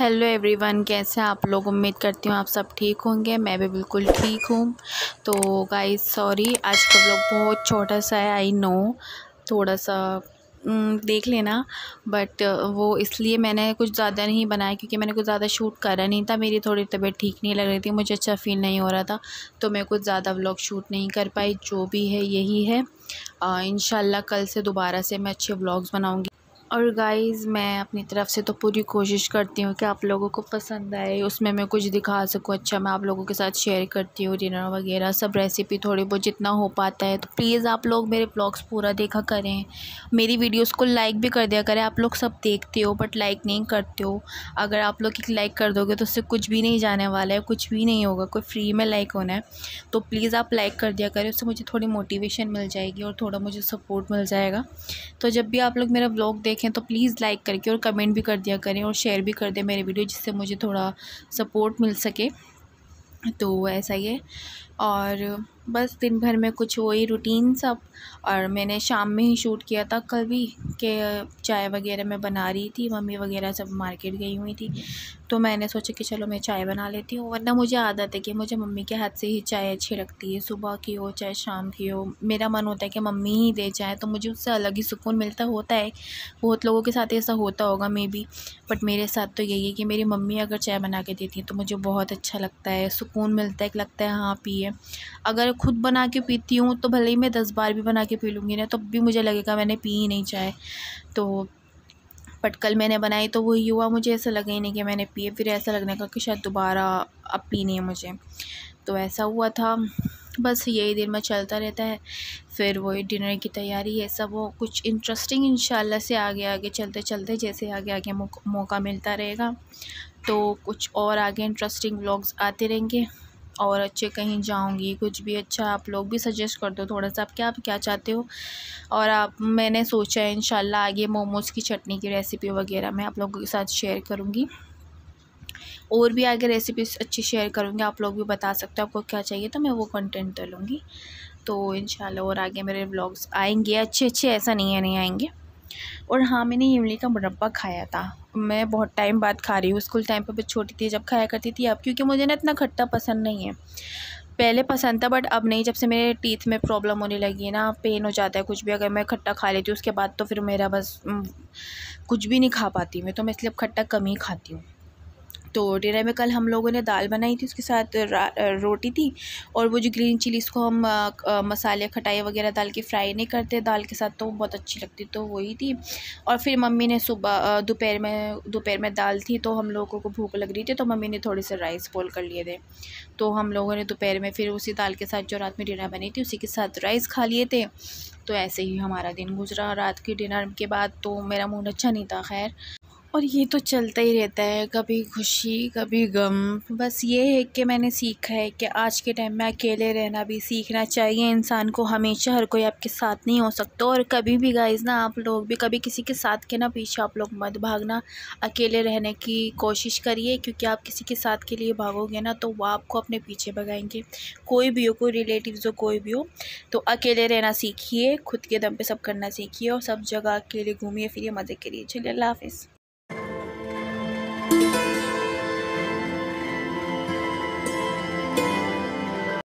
hello everyone कैसे आप लोग उम्मीद करती हूँ आप सब ठीक होंगे मैं भी बिल्कुल ठीक हूँ तो गाइस सॉरी आज का ब्लॉग बहुत छोटा सा है आई नो थोड़ा सा देख लेना बट वो इसलिए मैंने कुछ ज़्यादा नहीं बनाया क्योंकि मैंने कुछ ज़्यादा शूट करा नहीं था मेरी थोड़ी तबीयत ठीक नहीं लग रही थी मुझे अच्छा फील नहीं हो रहा था तो मैं कुछ ज़्यादा व्लॉग शूट नहीं कर पाई जो भी है यही है इन कल से दोबारा से मैं अच्छे व्लॉग्स बनाऊँगी और गाइस मैं अपनी तरफ से तो पूरी कोशिश करती हूँ कि आप लोगों को पसंद आए उसमें मैं कुछ दिखा सकूँ अच्छा मैं आप लोगों के साथ शेयर करती हूँ डिनर वगैरह सब रेसिपी थोड़ी बहुत जितना हो पाता है तो प्लीज़ आप लोग मेरे ब्लॉग्स पूरा देखा करें मेरी वीडियोस को लाइक भी कर दिया करें आप लोग सब देखते हो बट लाइक नहीं करते हो अगर आप लोग एक लाइक कर दोगे तो उससे कुछ भी नहीं जाने वाला है कुछ भी नहीं होगा कोई फ्री में लाइक होना है तो प्लीज़ आप लाइक कर दिया करें उससे मुझे थोड़ी मोटिवेशन मिल जाएगी और थोड़ा मुझे सपोर्ट मिल जाएगा तो जब भी आप लोग मेरा ब्लॉग देख देखें तो प्लीज़ लाइक करके और कमेंट भी कर दिया करें और शेयर भी कर दें मेरे वीडियो जिससे मुझे थोड़ा सपोर्ट मिल सके तो ऐसा ही है और बस दिन भर में कुछ वही रूटीन सब और मैंने शाम में ही शूट किया था कल भी के चाय वगैरह मैं बना रही थी मम्मी वगैरह सब मार्केट गई हुई थी तो मैंने सोचा कि चलो मैं चाय बना लेती हूँ वरना मुझे आदत है कि मुझे मम्मी के हाथ से ही चाय अच्छी लगती है सुबह की हो चाहे शाम की हो मेरा मन होता है कि मम्मी ही दे चाय तो मुझे उससे अलग ही सुकून मिलता होता है बहुत लोगों के साथ ऐसा होता होगा मे बी बट मेरे साथ तो यही है कि मेरी मम्मी अगर चाय बना के देती है तो मुझे बहुत अच्छा लगता है सुकून मिलता है लगता है हाँ पिए है अगर खुद बना के पीती हूँ तो भले ही मैं दस बार भी बना के पी लूँगी ना तब तो भी मुझे लगेगा मैंने पी ही नहीं चाय तो बट कल मैंने बनाई तो वही हुआ मुझे ऐसा लगा ही नहीं कि मैंने पिए फिर ऐसा लगने का कि शायद दोबारा अब पीनी है मुझे तो ऐसा हुआ था बस यही दिन में चलता रहता है फिर वही डिनर की तैयारी है सब वो कुछ इंटरेस्टिंग इन से आगे आगे चलते चलते जैसे आगे आगे मौका मिलता रहेगा तो कुछ और आगे इंटरेस्टिंग व्लॉग्स आते रहेंगे और अच्छे कहीं जाऊँगी कुछ भी अच्छा आप लोग भी सजेस्ट कर दो थोड़ा सा आप क्या आप क्या चाहते हो और आप मैंने सोचा है इन आगे मोमोज़ की चटनी की रेसिपी वगैरह मैं आप लोगों के साथ शेयर करूँगी और भी आगे रेसिपीज अच्छी शेयर करूँगी आप लोग भी बता सकते हो आपको क्या चाहिए तो मैं वो कंटेंट डालूँगी तो इन और आगे मेरे ब्लॉग्स आएंगे अच्छे अच्छे ऐसा नहीं है नहीं आएंगे और हाँ मैंने इमली का मुरब्बा खाया था मैं बहुत टाइम बाद खा रही हूँ स्कूल टाइम पर छोटी थी जब खाया करती थी अब क्योंकि मुझे ना इतना खट्टा पसंद नहीं है पहले पसंद था बट अब नहीं जब से मेरे टीथ में प्रॉब्लम होने लगी है ना पेन हो जाता है कुछ भी अगर मैं खट्टा खा लेती हूँ उसके बाद तो फिर मेरा बस कुछ भी नहीं खा पाती मैं तो मैं इसलिए खट्टा कम ही खाती हूँ तो डिनर में कल हम लोगों ने दाल बनाई थी उसके साथ रोटी थी और वो जो ग्रीन चिली इसको हम मसाले खटाई वगैरह डाल के फ्राई नहीं करते दाल के साथ तो बहुत अच्छी लगती तो वही थी और फिर मम्मी ने सुबह दोपहर में दोपहर में दाल थी तो हम लोगों को भूख लग रही थी तो मम्मी ने थोड़े से राइस बोल कर लिए थे तो हम लोगों ने दोपहर में फिर उसी दाल के साथ जो रात में डिनर बनी थी उसी के साथ राइस खा लिए थे तो ऐसे ही हमारा दिन गुजरा रात के डिनर के बाद तो मेरा मूड अच्छा नहीं था खैर और ये तो चलता ही रहता है कभी खुशी कभी गम बस ये है कि मैंने सीखा है कि आज के टाइम में अकेले रहना भी सीखना चाहिए इंसान को हमेशा हर कोई आपके साथ नहीं हो सकता और कभी भी गाइज ना आप लोग भी कभी किसी के साथ के ना पीछे आप लोग मत भागना अकेले रहने की कोशिश करिए क्योंकि आप किसी के साथ के लिए भागोगे ना तो वह आपको अपने पीछे भगाएंगे कोई भी हो कोई रिलेटिव हो कोई भी हो तो अकेले रहना सीखिए खुद के दम पर सब करना सीखिए और सब जगह अकेले घूमिए फिरिए मज़े करिए चलिए अल्लाह हाफिज़